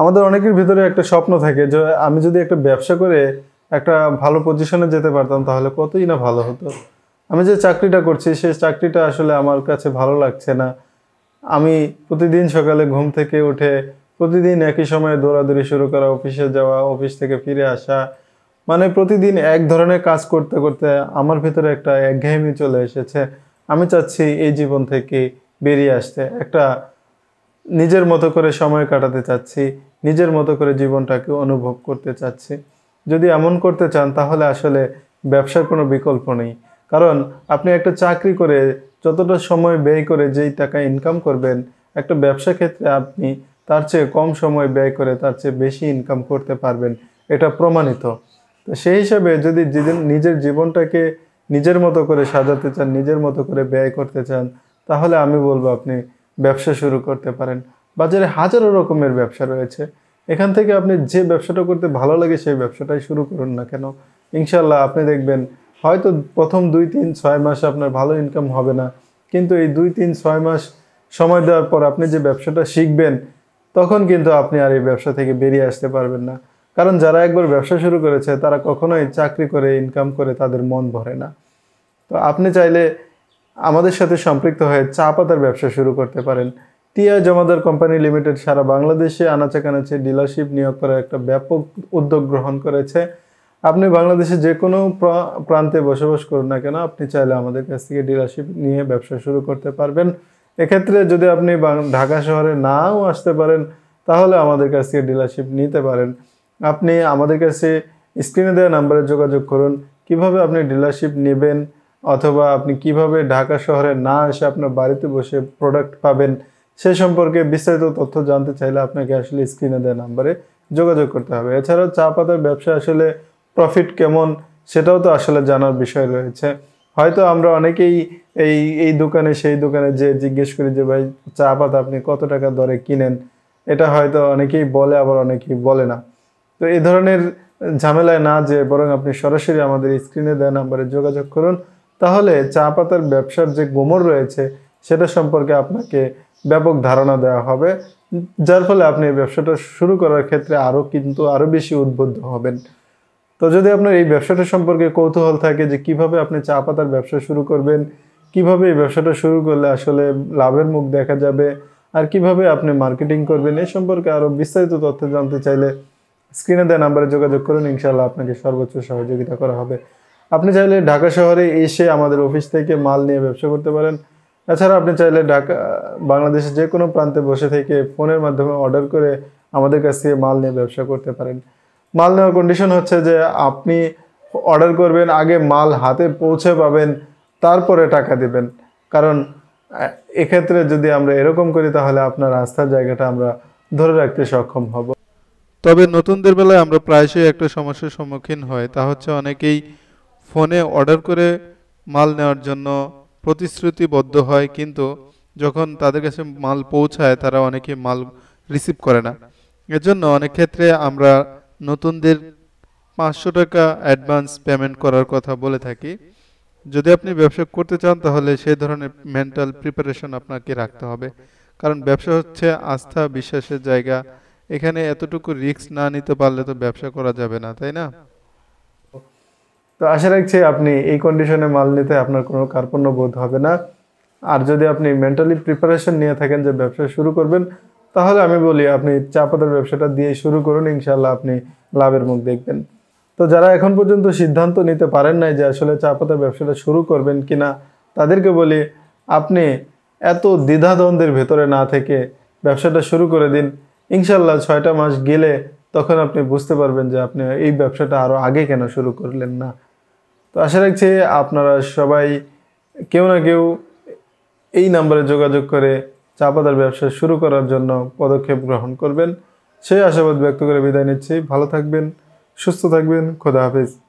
আমাদের অনেকের ভিতরে একটা স্বপ্ন থাকে যে আমি যদি একটা ব্যবসা করে একটা ভালো পজিশনে যেতে পারতাম তাহলে কতই না ভালো হতো আমি যে চাকরিটা করছি সেই চাকরিটা আসলে আমার কাছে ভালো লাগছে না আমি প্রতিদিন সকালে ঘুম থেকে উঠে প্রতিদিন একই সময়ে দৌড়াদৌড়ি শুরু করা অফিসে যাওয়া অফিস থেকে ফিরে আসা মানে প্রতিদিন এক ধরনের কাজ করতে করতে আমার ভিতরে একটা একঘেয়েমি চলে এসেছে আমি চাচ্ছি এই জীবন থেকে বেরিয়ে আসতে একটা নিজের মতো করে সময় কাটাতে চাচ্ছি নিজের মতো করে জীবনটাকে অনুভব করতে চাচ্ছি যদি এমন করতে চান তাহলে আসলে ব্যবসার কোনো বিকল্প নেই কারণ আপনি একটা চাকরি করে যতটা সময় ব্যয় করে যেই টাকা ইনকাম করবেন একটা ব্যবসা ক্ষেত্রে আপনি তার চেয়ে কম সময় ব্যয় করে তার চেয়ে বেশি ইনকাম করতে পারবেন এটা প্রমাণিত তো সেই হিসাবে যদি নিজের জীবনটাকে নিজের মতো করে সাজাতে চান নিজের মতো করে ব্যয় করতে চান তাহলে আমি বলবো আপনি ব্যবসা শুরু করতে পারেন বাজারে হাজারো রকমের ব্যবসা রয়েছে এখান থেকে আপনি যে ব্যবসাটা করতে ভালো লাগে সেই ব্যবসাটাই শুরু করুন না কেন ইনশাল্লাহ আপনি দেখবেন হয়তো প্রথম দুই তিন ছয় মাস আপনার ভালো ইনকাম হবে না কিন্তু এই দুই তিন ছয় মাস সময় দেওয়ার পর আপনি যে ব্যবসাটা শিখবেন তখন কিন্তু আপনি আর এই ব্যবসা থেকে বেরিয়ে আসতে পারবেন না কারণ যারা একবার ব্যবসা শুরু করেছে তারা কখনোই চাকরি করে ইনকাম করে তাদের মন ভরে না তো আপনি চাইলে আমাদের সাথে সম্পৃক্ত হয়ে চা পাতার ব্যবসা শুরু করতে পারেন টিয়া জমাদার কোম্পানি লিমিটেড সারা বাংলাদেশে আনাচে কানাচে ডিলারশিপ নিয়োগ করার একটা ব্যাপক উদ্যোগ গ্রহণ করেছে আপনি বাংলাদেশে যে কোনো প্রান্তে বসবাস করুন না কেন আপনি চাইলে আমাদের কাছ থেকে ডিলারশিপ নিয়ে ব্যবসা শুরু করতে পারবেন এক্ষেত্রে যদি আপনি ঢাকা শহরে নাও আসতে পারেন তাহলে আমাদের কাছ থেকে ডিলারশিপ নিতে পারেন আপনি আমাদের কাছে স্ক্রিনে দেওয়া নাম্বারে যোগাযোগ করুন কিভাবে আপনি ডিলারশিপ নেবেন অথবা আপনি কিভাবে ঢাকা শহরে না এসে আপনার বাড়িতে বসে প্রোডাক্ট পাবেন সে সম্পর্কে বিস্তারিত তথ্য জানতে চাইলে আপনাকে আসলে স্ক্রিনে দেওয়া নাম্বারে যোগাযোগ করতে হবে এছাড়াও চা পাতার ব্যবসা আসলে প্রফিট কেমন সেটাও তো আসলে জানার বিষয় রয়েছে হয়তো আমরা অনেকেই এই এই দোকানে সেই দোকানে যে জিজ্ঞেস করি যে ভাই চা পাতা আপনি কত টাকা দরে কিনেন এটা হয়তো অনেকেই বলে আবার অনেকেই বলে না তো এই ধরনের ঝামেলায় না যে বরং আপনি সরাসরি আমাদের স্ক্রিনে দেওয়া নাম্বারে যোগাযোগ করুন তাহলে চা পাতার ব্যবসার যে গোমর রয়েছে সেটা সম্পর্কে আপনাকে ব্যাপক ধারণা দেওয়া হবে যার ফলে আপনি এই ব্যবসাটা শুরু করার ক্ষেত্রে আরও কিন্তু আরও বেশি উদ্বুদ্ধ হবেন তো যদি আপনার এই ব্যবসাটা সম্পর্কে কৌতূহল থাকে যে কিভাবে আপনি চা পাতার ব্যবসা শুরু করবেন কিভাবে এই ব্যবসাটা শুরু করলে আসলে লাভের মুখ দেখা যাবে আর কিভাবে আপনি মার্কেটিং করবেন এ সম্পর্কে আরও বিস্তারিত তথ্য জানতে চাইলে স্ক্রিনে দেওয়া নাম্বারে যোগাযোগ করুন ইনশাল্লাহ আপনাকে সর্বোচ্চ সহযোগিতা করা হবে আপনি চাইলে ঢাকা শহরে এসে আমাদের অফিস থেকে মাল নিয়ে ব্যবসা করতে পারেন এছাড়া আপনি চাইলে ঢাকা বাংলাদেশের যে কোনো প্রান্তে বসে থেকে ফোনের মাধ্যমে অর্ডার করে আমাদের কাছ থেকে মাল নিয়ে ব্যবসা করতে পারেন মাল নেওয়ার কন্ডিশন হচ্ছে যে আপনি অর্ডার করবেন আগে মাল হাতে পৌঁছে পাবেন তারপরে টাকা দিবেন কারণ এক্ষেত্রে যদি আমরা এরকম করি তাহলে আপনার আস্থার জায়গাটা আমরা ধরে রাখতে সক্ষম হব তবে নতুনদের বেলায় আমরা প্রায়শই একটা সমস্যার সম্মুখীন হয় তা হচ্ছে অনেকেই ফোনে অর্ডার করে মাল নেওয়ার জন্য প্রতিশ্রুতিবদ্ধ হয় কিন্তু যখন তাদের কাছে মাল পৌঁছায় তারা অনেকে মাল রিসিভ করে না এর জন্য অনেক ক্ষেত্রে আমরা নতুনদের পাঁচশো টাকা অ্যাডভান্স পেমেন্ট করার কথা বলে থাকি যদি আপনি ব্যবসা করতে চান তাহলে সেই ধরনের মেন্টাল প্রিপারেশন আপনাকে রাখতে হবে কারণ ব্যবসা হচ্ছে আস্থা বিশ্বাসের জায়গা এখানে এতটুকু রিস্ক না নিতে পারলে তো ব্যবসা করা যাবে না তাই না তো আশা রাখছি আপনি এই কন্ডিশনে মাল নিতে আপনার কোনো কার্পণ্য বোধ হবে না আর যদি আপনি মেন্টালি প্রিপারেশন নিয়ে থাকেন যে ব্যবসা শুরু করবেন তাহলে আমি বলি আপনি চা পাতার ব্যবসাটা দিয়ে শুরু করুন ইনশাল্লাহ আপনি লাভের মুখ দেখবেন তো যারা এখন পর্যন্ত সিদ্ধান্ত নিতে পারেন নাই যে আসলে চা পাতার ব্যবসাটা শুরু করবেন কি না তাদেরকে বলি আপনি এত দ্বিধাদ্বন্দ্বের ভেতরে না থেকে ব্যবসাটা শুরু করে দিন ইনশাল্লাহ ছয়টা মাস গেলে তখন আপনি বুঝতে পারবেন যে আপনি এই ব্যবসাটা আরও আগে কেন শুরু করলেন না তো আশা রাখছি আপনারা সবাই কেউ না কেউ এই নাম্বারে যোগাযোগ করে চা পাতার ব্যবসা শুরু করার জন্য পদক্ষেপ গ্রহণ করবেন সেই আশাবাদ ব্যক্ত করে বিদায় নিচ্ছি ভালো থাকবেন সুস্থ থাকবেন খোদা হাফিজ